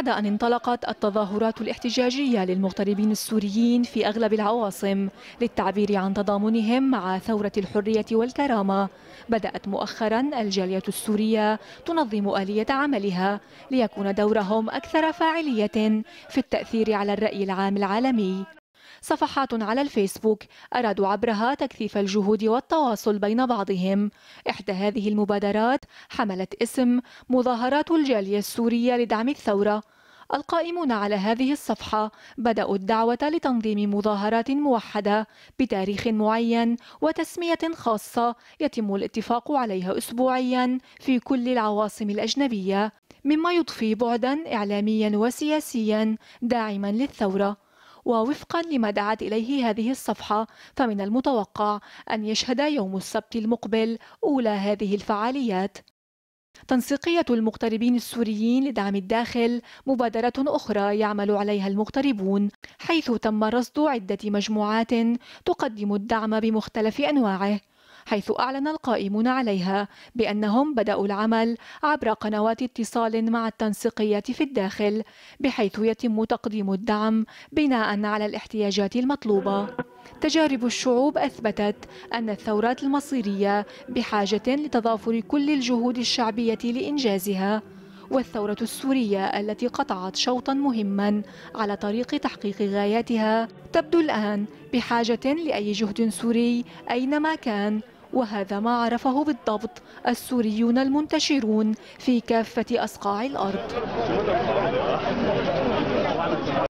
بعد أن انطلقت التظاهرات الاحتجاجية للمغتربين السوريين في أغلب العواصم للتعبير عن تضامنهم مع ثورة الحرية والكرامة بدأت مؤخرا الجالية السورية تنظم آلية عملها ليكون دورهم أكثر فاعلية في التأثير على الرأي العام العالمي صفحات على الفيسبوك أرادوا عبرها تكثيف الجهود والتواصل بين بعضهم إحدى هذه المبادرات حملت اسم مظاهرات الجالية السورية لدعم الثورة القائمون على هذه الصفحة بدأوا الدعوة لتنظيم مظاهرات موحدة بتاريخ معين وتسمية خاصة يتم الاتفاق عليها أسبوعيا في كل العواصم الأجنبية مما يضفي بعدا إعلاميا وسياسيا داعما للثورة ووفقا لما دعت إليه هذه الصفحة فمن المتوقع أن يشهد يوم السبت المقبل أولى هذه الفعاليات تنسيقية المغتربين السوريين لدعم الداخل مبادرة أخرى يعمل عليها المغتربون حيث تم رصد عدة مجموعات تقدم الدعم بمختلف أنواعه حيث أعلن القائمون عليها بأنهم بدأوا العمل عبر قنوات اتصال مع التنسيقيات في الداخل بحيث يتم تقديم الدعم بناء على الاحتياجات المطلوبة تجارب الشعوب أثبتت أن الثورات المصيرية بحاجة لتضافر كل الجهود الشعبية لإنجازها والثورة السورية التي قطعت شوطا مهما على طريق تحقيق غاياتها تبدو الآن بحاجة لأي جهد سوري أينما كان وهذا ما عرفه بالضبط السوريون المنتشرون في كافة أصقاع الأرض